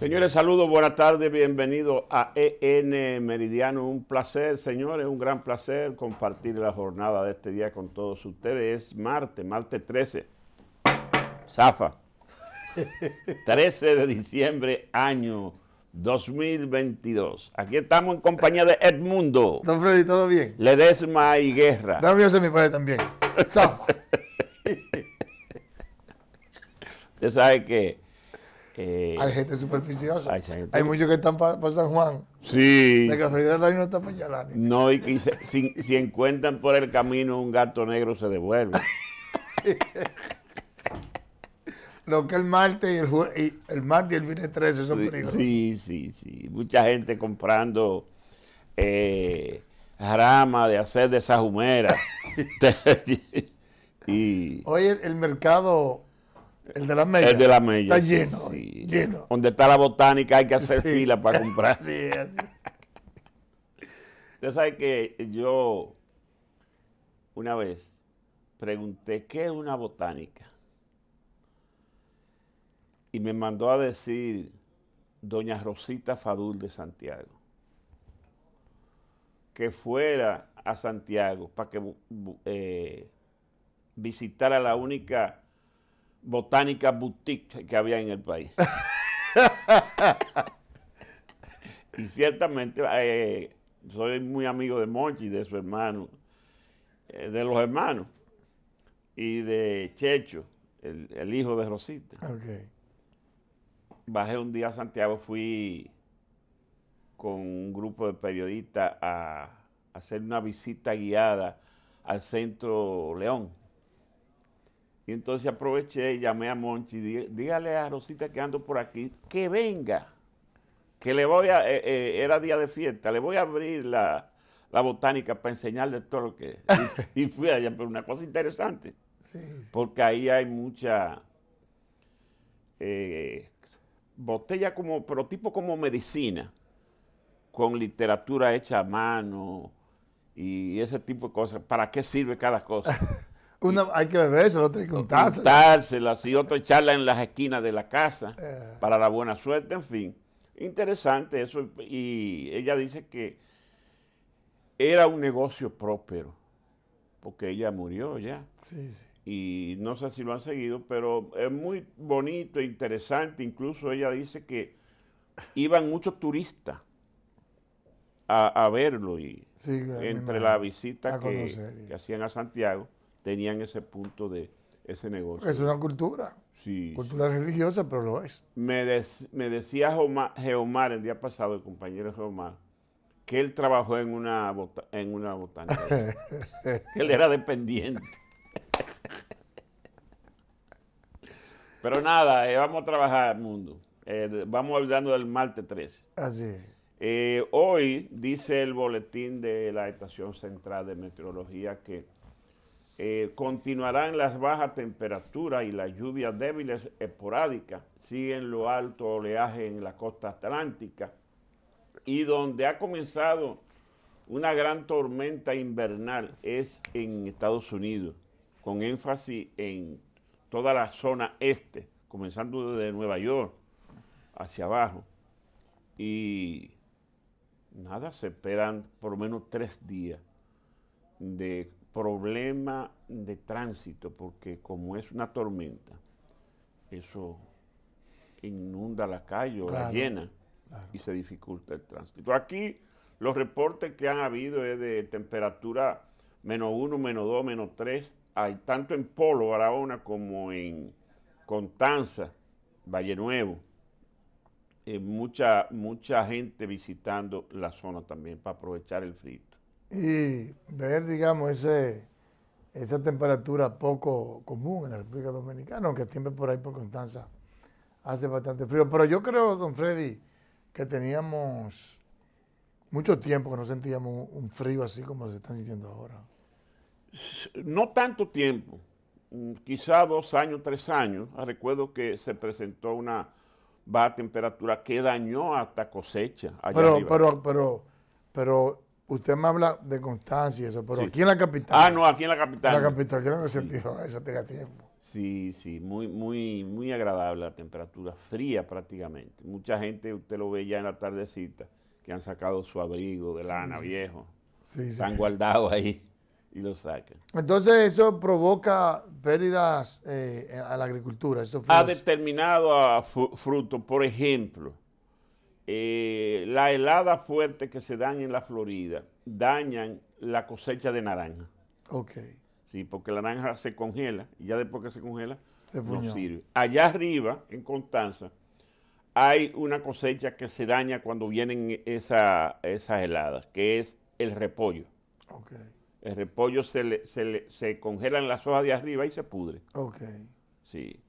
Señores, saludos, buenas tardes, bienvenidos a EN Meridiano. Un placer, señores, un gran placer compartir la jornada de este día con todos ustedes. Es martes, martes 13. Zafa. 13 de diciembre, año 2022. Aquí estamos en compañía de Edmundo. Don Freddy, ¿todo bien? Ledesma y Guerra. también se mi padre también. Zafa. Usted sabe que hay gente superficiosa. Hay, muchos que están para San Juan. Sí. De casualidad no está para Yalani. No, y, si, encuentran por el camino un gato negro se devuelve. Lo que el martes y el, y el martes y el viernes 13 son sí, peligrosos. Sí, sí, sí. Mucha gente comprando eh, rama de hacer de esas humeras. y... Hoy el mercado el de la Mella. El de la Está lleno, lleno. Donde está la botánica hay que hacer fila para comprar. Sí, así. Usted sabe que yo una vez pregunté qué es una botánica. Y me mandó a decir doña Rosita Fadul de Santiago que fuera a Santiago para que eh, visitara la única botánica boutique que había en el país. y ciertamente eh, soy muy amigo de Monchi, de su hermano, eh, de los hermanos, y de Checho, el, hijo de Rosita. Okay. Bajé un día a Santiago, fui con un grupo de periodistas a hacer una visita guiada al Centro León y entonces aproveché y llamé a Monchi, dígale a Rosita que ando por aquí, que venga, que le voy a, eh, eh, era día de fiesta, le voy a abrir la, botánica para enseñarle todo lo que... Y, fui allá, pero una cosa interesante, porque ahí hay mucha eh, botella como, pero tipo como medicina, con literatura hecha a mano y ese tipo de cosas, para qué sirve cada cosa. Una, hay que beberse, otra hay que y otra echarla en las esquinas de la casa eh. para la buena suerte, en fin. Interesante eso. Y ella dice que era un negocio próspero, porque ella murió ya. Sí, sí. Y no sé si lo han seguido, pero es muy bonito, e interesante. Incluso ella dice que iban muchos turistas. A, verlo y entre la visita que hacían a Santiago tenían ese punto de ese negocio. Es una cultura. Sí. Cultura religiosa, pero lo es. Me, me decía Geomar el día pasado, el compañero Geomar, que él trabajó en una, bota, en una que él era dependiente. pero nada, eh, vamos a trabajar, mundo. Eh, vamos hablando del martes 13. Así es. Eh, hoy dice el boletín de la Estación Central de Meteorología que eh, continuarán las bajas temperaturas y las lluvias débiles esporádicas. Siguen los alto oleaje en la costa atlántica y donde ha comenzado una gran tormenta invernal es en Estados Unidos, con énfasis en toda la zona este, comenzando desde Nueva York hacia abajo. Y nada, se esperan por lo menos tres días de problema de tránsito, porque como es una tormenta, eso inunda la calle o la llena y se dificulta el tránsito. Aquí los reportes que han habido es de temperatura menos uno, menos dos, menos tres. hay tanto en Polo, Barahona, como en Constanza, Valle Nuevo. Eh, mucha, mucha gente visitando la zona también para aprovechar el frío y ver, digamos, ese, esa temperatura poco común en la República Dominicana, aunque siempre por ahí por Constanza hace bastante frío. Pero yo creo, don Freddy, que teníamos mucho tiempo que no sentíamos un frío así como se están sintiendo ahora. No tanto tiempo, mm, quizá dos años, tres años. Ah, recuerdo que se presentó una baja temperatura que dañó hasta cosecha. pero, pero, pero, pero Usted me habla de constancia eso, pero aquí en la capital. Ah, no, aquí en la capital. En la capital, yo no me sí. eso, tenga tiempo. Sí, sí, muy, muy, muy agradable la temperatura, fría prácticamente. Mucha gente, usted lo ve ya en la tardecita, que han sacado su abrigo de lana viejo. Sí, Han guardado ahí y lo sacan. Entonces eso provoca pérdidas eh, a la agricultura. Eso ha determinado a fruto, por ejemplo, eh, las heladas fuertes que se dan en la Florida dañan la cosecha de naranja. Ok. Sí, porque la naranja se congela y ya después que se congela no sirve. Allá arriba, en Constanza, hay una cosecha que se daña cuando vienen esas heladas, que es el repollo. Ok. El repollo se, congela se, se las hojas de arriba y se pudre. Ok. Sí.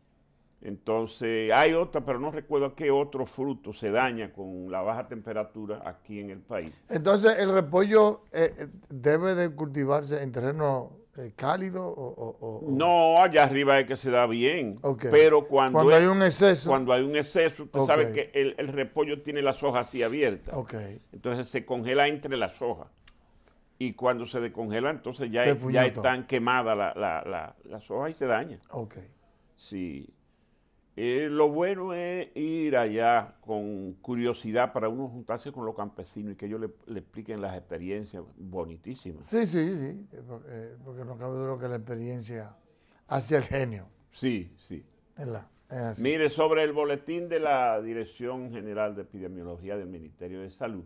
Entonces, hay otra, pero no recuerdo qué otro fruto se daña con la baja temperatura aquí en el país. Entonces, ¿el repollo eh, eh, debe de cultivarse en terreno eh, cálido o, No, allá arriba es que se da bien. Pero cuando, hay un exceso. Cuando hay un exceso, usted sabe que el, repollo tiene las hojas así abiertas. Entonces, se congela entre las hojas. Y cuando se descongela, entonces ya, ya están quemadas las hojas y se daña. Ok. Sí. Eh, lo bueno es ir allá con curiosidad para uno juntarse con los campesinos y que ellos le, expliquen las experiencias bonitísimas. Sí, sí, sí, eh, eh, porque, no cabe duda que la experiencia hace el genio. Sí, sí. Mire, sobre el boletín de la Dirección General de Epidemiología del Ministerio de Salud,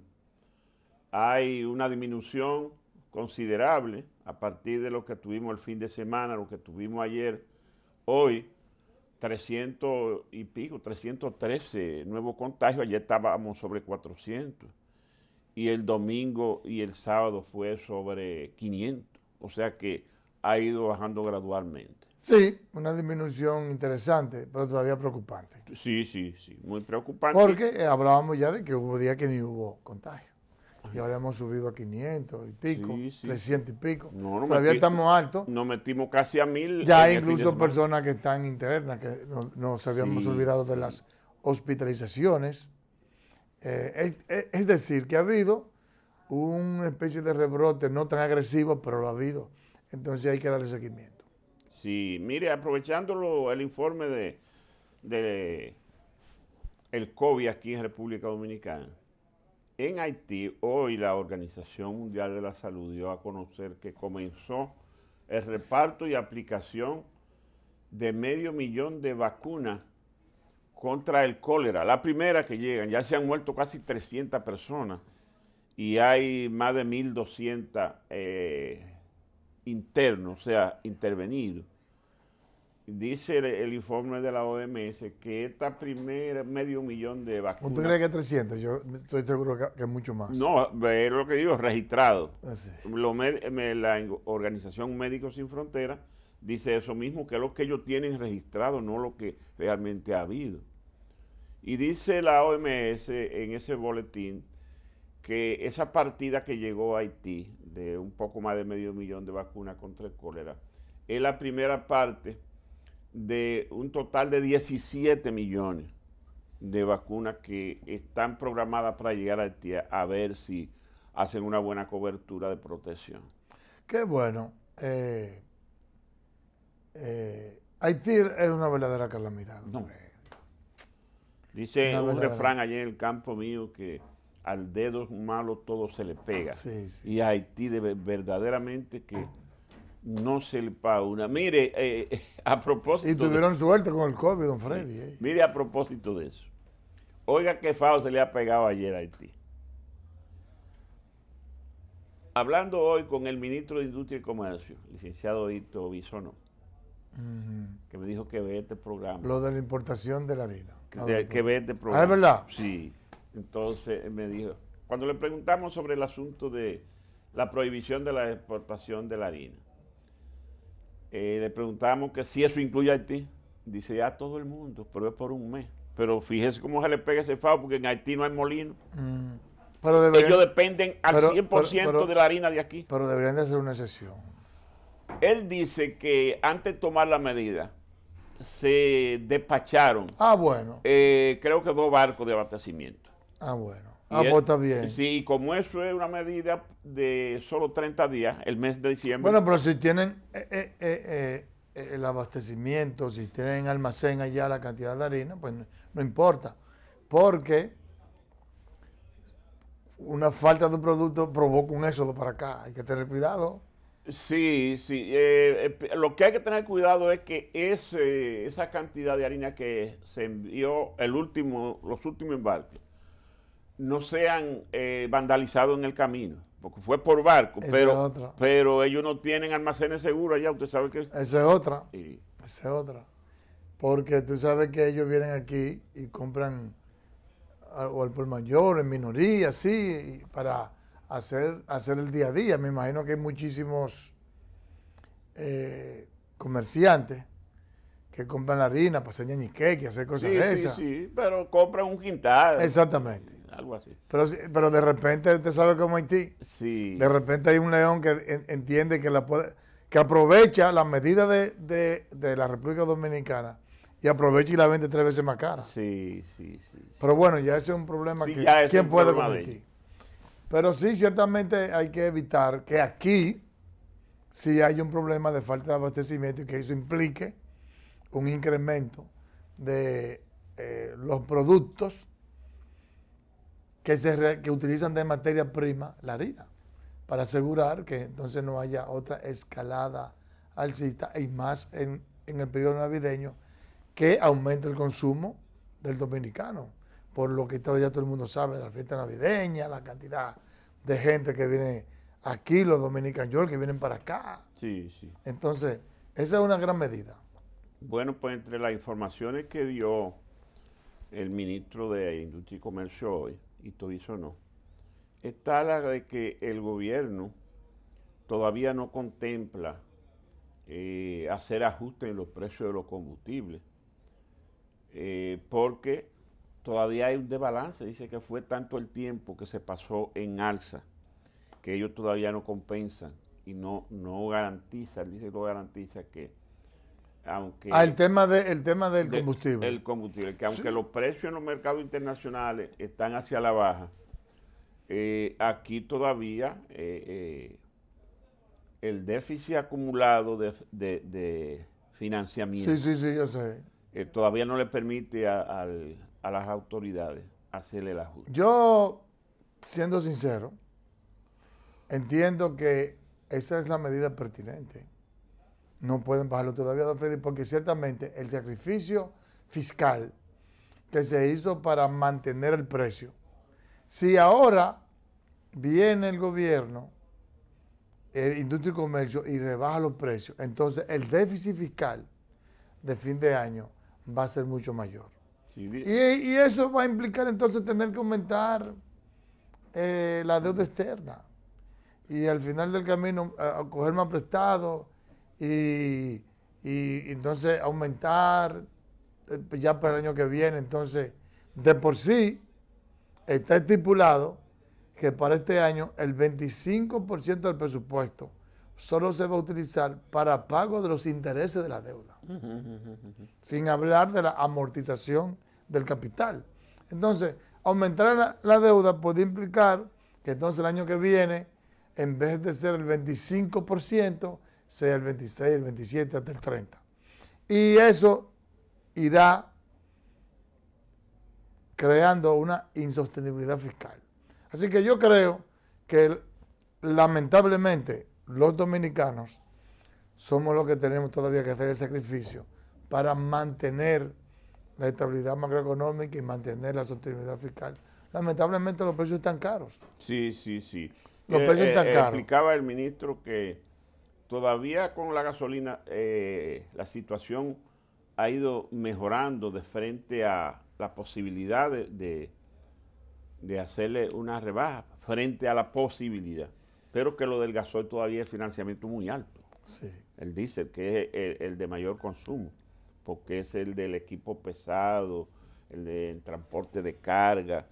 hay una disminución considerable a partir de lo que tuvimos el fin de semana, lo que tuvimos ayer, hoy 300 y pico, 313 nuevos contagios, ayer estábamos sobre 400 y el domingo y el sábado fue sobre 500, o sea que ha ido bajando gradualmente. Sí, una disminución interesante, pero todavía preocupante. Sí, sí, sí, muy preocupante. Porque eh, hablábamos ya de que hubo días que ni hubo contagio. Y ahora hemos subido a 500 y pico, 300 y pico. Todavía estamos altos. Nos metimos casi a mil Ya incluso personas que están internas, que nos habíamos olvidado de las hospitalizaciones. Eh, es, decir, que ha habido una especie de rebrote, no tan agresivo, pero lo ha habido. Entonces hay que darle seguimiento. Sí, mire, aprovechando el informe de, el COVID aquí en República Dominicana en Haití, hoy la Organización Mundial de la Salud dio a conocer que comenzó el reparto y aplicación de medio millón de vacunas contra el cólera. La primera que llegan, ya se han muerto casi 300 personas y hay más de 1.200 eh, internos, o sea, intervenidos dice el, informe de la OMS que esta primera medio millón de vacunas. ¿Tú crees que 300? Yo estoy seguro que, es mucho más. No, es lo que digo, registrado. Ah, lo la Organización Médicos Sin Fronteras dice eso mismo, que es lo que ellos tienen registrado, no lo que realmente ha habido. Y dice la OMS en ese boletín que esa partida que llegó a Haití de un poco más de medio millón de vacunas contra el cólera es la primera parte de un total de 17 millones de vacunas que están programadas para llegar a Haití a ver si hacen una buena cobertura de protección. Qué bueno. Eh, eh, Haití es una verdadera calamidad. Dice un refrán allí en el campo mío que al dedo malo todo se le pega. Y Haití debe verdaderamente que no se le paga una. Mire, eh, a propósito. Y tuvieron suerte con el COVID, don Freddy. Eh. Mire, a propósito de eso. Oiga, qué FAO se le ha pegado ayer a Haití. Hablando hoy con el ministro de Industria y Comercio, licenciado Hito Bisono, que me dijo que ve este programa. Lo de la importación de la harina. que ah, ve este programa. Ah, es verdad. Sí. Entonces me dijo, cuando le preguntamos sobre el asunto de la prohibición de la exportación de la harina, eh, le preguntamos que si eso incluye a Haití. Dice, ya todo el mundo, pero es por un mes. Pero fíjese cómo se le pega ese fao, porque en Haití no hay molino. Mm. pero Ellos dependen al 100% de la harina de aquí. Pero deberían de hacer una excepción. Él dice que antes de tomar la medida, se despacharon. Ah, bueno. Eh, creo que dos barcos de abastecimiento. Ah, bueno. Ah, pues bien. Sí, como eso es una medida de solo 30 días, el mes de diciembre. Bueno, pero si tienen eh, eh, eh, el abastecimiento, si tienen almacén allá la cantidad de harina, pues no, importa. Porque una falta de un producto provoca un éxodo para acá. Hay que tener cuidado. Sí, sí. lo que hay que tener cuidado es que ese, esa cantidad de harina que se envió el último, los últimos embarques no sean eh, vandalizados en el camino. Porque fue por barco, pero, pero ellos no tienen almacenes seguros allá, usted sabe que... Esa es otra. Esa es otra. Porque tú sabes que ellos vienen aquí y compran o al por mayor, en minoría, así, para hacer, hacer el día a día. Me imagino que hay muchísimos eh, comerciantes que compran harina para hacer ñañique, hacer cosas sí, de esas. Sí, sí, pero compran un quintal. Exactamente algo así. Pero, pero de repente, usted sabe cómo Haití. Sí. De repente hay un león que entiende que la que aprovecha las medidas de, de, de, la República Dominicana y aprovecha y la vende tres veces más cara. Sí, sí, sí. Pero bueno, ya ese es un problema que quién puede Pero sí, ciertamente hay que evitar que aquí si hay un problema de falta de abastecimiento y que eso implique un incremento de eh, los productos que, utilizan de materia prima la harina, para asegurar que entonces no haya otra escalada alcista y más en, el periodo navideño que aumente el consumo del dominicano, por lo que todavía todo el mundo sabe de la fiesta navideña, la cantidad de gente que viene aquí, los dominicanos, que vienen para acá. Sí, sí. Entonces, esa es una gran medida. Bueno, pues entre las informaciones que dio el ministro de Industria y Comercio hoy, y eso no, está la de que el gobierno todavía no contempla eh, hacer ajustes en los precios de los combustibles, eh, porque todavía hay un desbalance, dice que fue tanto el tiempo que se pasó en alza, que ellos todavía no compensan y no, no garantizan, dice que no garantiza que Ah, el tema, de, el tema del combustible. El combustible, que aunque los precios en los mercados internacionales están hacia la baja, eh, aquí todavía eh, eh, el déficit acumulado de, de, financiamiento. todavía no le permite a, las autoridades hacerle la ajuste. Yo, siendo sincero, entiendo que esa es la medida pertinente no pueden bajarlo todavía, don Freddy, porque ciertamente el sacrificio fiscal que se hizo para mantener el precio, si ahora viene el gobierno, el eh, industria y comercio, y rebaja los precios, entonces el déficit fiscal de fin de año va a ser mucho mayor. y, eso va a implicar entonces tener que aumentar eh, la deuda externa y al final del camino eh, coger más prestado y, entonces aumentar eh, pues ya para el año que viene. Entonces, de por sí está estipulado que para este año el 25% del presupuesto solo se va a utilizar para pago de los intereses de la deuda, sin hablar de la amortización del capital. Entonces, aumentar la, la deuda puede implicar que entonces el año que viene, en vez de ser el 25%, sea el 26, el 27, hasta el 30. Y eso irá creando una insostenibilidad fiscal. Así que yo creo que lamentablemente los dominicanos somos los que tenemos todavía que hacer el sacrificio para mantener la estabilidad macroeconómica y mantener la sostenibilidad fiscal. Lamentablemente los precios están caros. Sí, sí, sí. Los precios eh, están eh, caros. Explicaba el ministro que todavía con la gasolina eh, la situación ha ido mejorando de frente a la posibilidad de, de, hacerle una rebaja, frente a la posibilidad. Pero que lo del gasoil todavía es financiamiento muy alto. El diésel, que es el, de mayor consumo, porque es el del equipo pesado, el de, transporte de carga,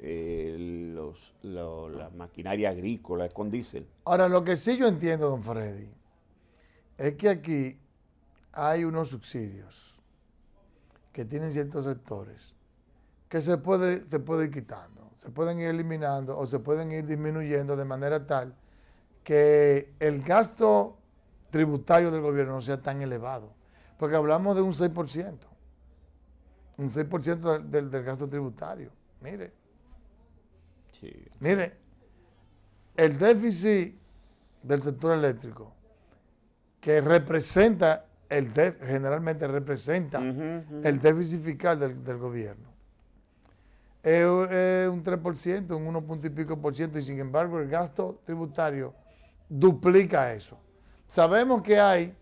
eh, los, la maquinaria agrícola es con diésel. Ahora, lo que sí yo entiendo, don Freddy, es que aquí hay unos subsidios que tienen ciertos sectores que se puede, se puede ir quitando, se pueden ir eliminando o se pueden ir disminuyendo de manera tal que el gasto tributario del gobierno no sea tan elevado. Porque hablamos de un 6%, un 6% del gasto tributario. Mire, Mire, el déficit del sector eléctrico, que representa, el generalmente representa el déficit fiscal del, gobierno, es, un 3%, un 1 punto y pico por ciento, y sin embargo el gasto tributario duplica eso. Sabemos que hay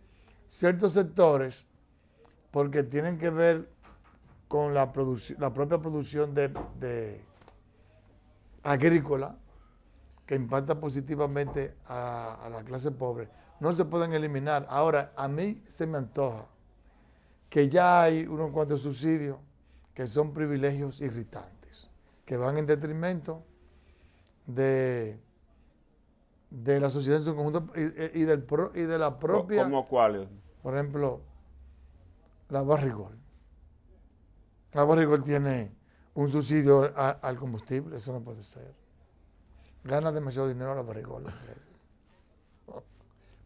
ciertos sectores, porque tienen que ver con la, la propia producción de agrícola que impacta positivamente a, la clase pobre, no se pueden eliminar. Ahora, a mí se me antoja que ya hay unos cuantos subsidios que son privilegios irritantes, que van en detrimento de, de la sociedad en su conjunto y, del pro, y de la propia... ¿Cómo cuáles? Por ejemplo, la Barrigol. La Barrigol tiene un subsidio al combustible, eso no puede ser. Gana demasiado dinero la barrigola.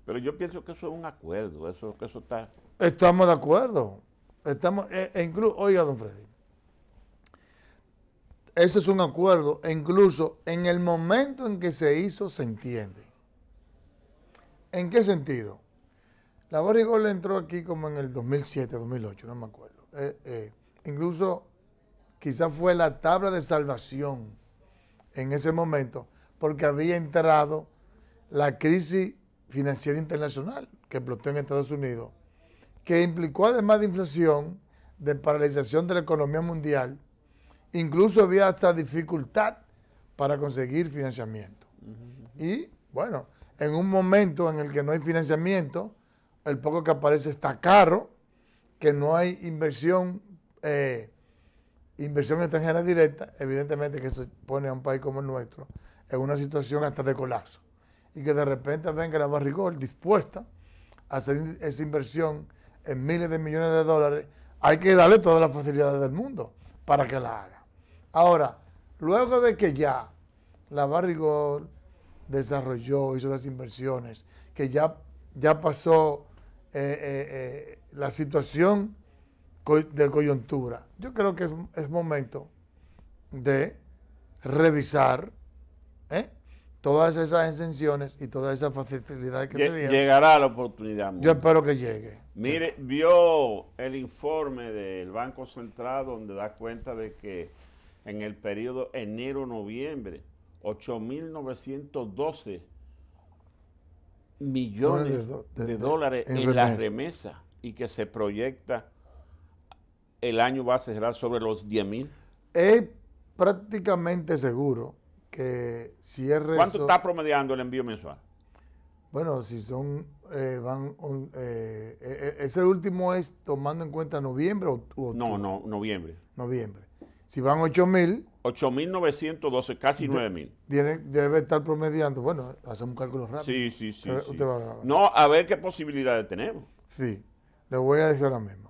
Pero yo pienso que eso es un acuerdo, eso, que eso está... Estamos de acuerdo. Estamos, e, e oiga, don Freddy, eso es un acuerdo, incluso en el momento en que se hizo, se entiende. ¿En qué sentido? La barrigola entró aquí como en el 2007, 2008, no me acuerdo. Eh, eh, incluso quizás fue la tabla de salvación en ese momento, porque había entrado la crisis financiera internacional que explotó en Estados Unidos, que implicó además de inflación, de paralización de la economía mundial, incluso había hasta dificultad para conseguir financiamiento. Y bueno, en un momento en el que no hay financiamiento, el poco que aparece está caro, que no hay inversión eh, Inversión extranjera directa, evidentemente que eso pone a un país como el nuestro en una situación hasta de colapso. Y que de repente venga la Barrigol dispuesta a hacer esa inversión en miles de millones de dólares, hay que darle todas las facilidades del mundo para que la haga. Ahora, luego de que ya la Barrigol desarrolló, hizo las inversiones, que ya, ya pasó eh, eh, eh, la situación de coyuntura. Yo creo que es, momento de revisar ¿eh? todas esas exenciones y todas esas facilidades que tenían. Llegará la oportunidad. Yo espero que llegue. Mire, vio el informe del Banco Central donde da cuenta de que en el periodo enero-noviembre, 8.912 millones de, dólares en, remesa. y que se proyecta el año va a cerrar sobre los 10 mil? Es prácticamente seguro que cierre. ¿Cuánto está promediando el envío mensual? Bueno, si son, eh, van, eh, e, e, ese último es tomando en cuenta noviembre o No, no, noviembre. Noviembre. Si van 8 mil. 8.912, casi 9.000. Tiene, debe estar promediando. Bueno, hacemos un cálculo rápido. Sí, sí, sí. No, a ver qué posibilidades tenemos. Sí, le voy a decir ahora mismo.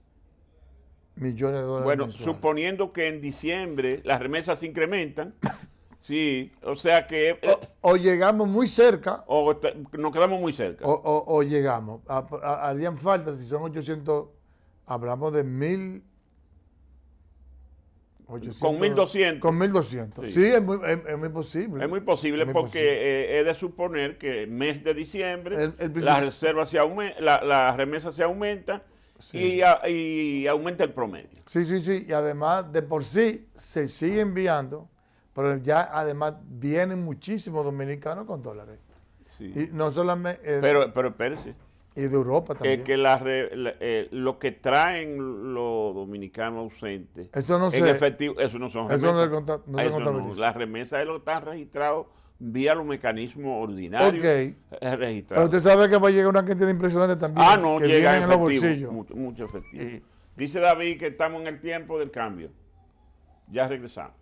millones de dólares. Bueno, suponiendo que en diciembre las remesas se incrementan, sí, o sea que... Eh, o, llegamos muy cerca. O nos quedamos muy cerca. O, llegamos. harían falta, si son 800, hablamos de mil... con 1200. Con 1200. Sí, es, muy, posible. Es muy posible porque eh, he de suponer que el mes de diciembre las reservas se aumenta, la, se aumenta y, aumenta el promedio. Sí, sí, sí. Y además, de por sí, se sigue enviando, pero ya además vienen muchísimos dominicanos con dólares. Sí. Y no solamente... Eh, pero, pero Y de Europa también. Que, que eh, lo que traen los dominicanos ausentes... Eso no En efectivo, eso no son Eso no, se contabiliza. las remesas lo están registrados vía los mecanismos ordinarios okay. Eh, eh, registrados. Pero usted sabe que va a llegar una cantidad impresionante también. Ah, no, que llega en los bolsillos. Mucho, efectivo. Dice David que estamos en el tiempo del cambio. Ya regresamos.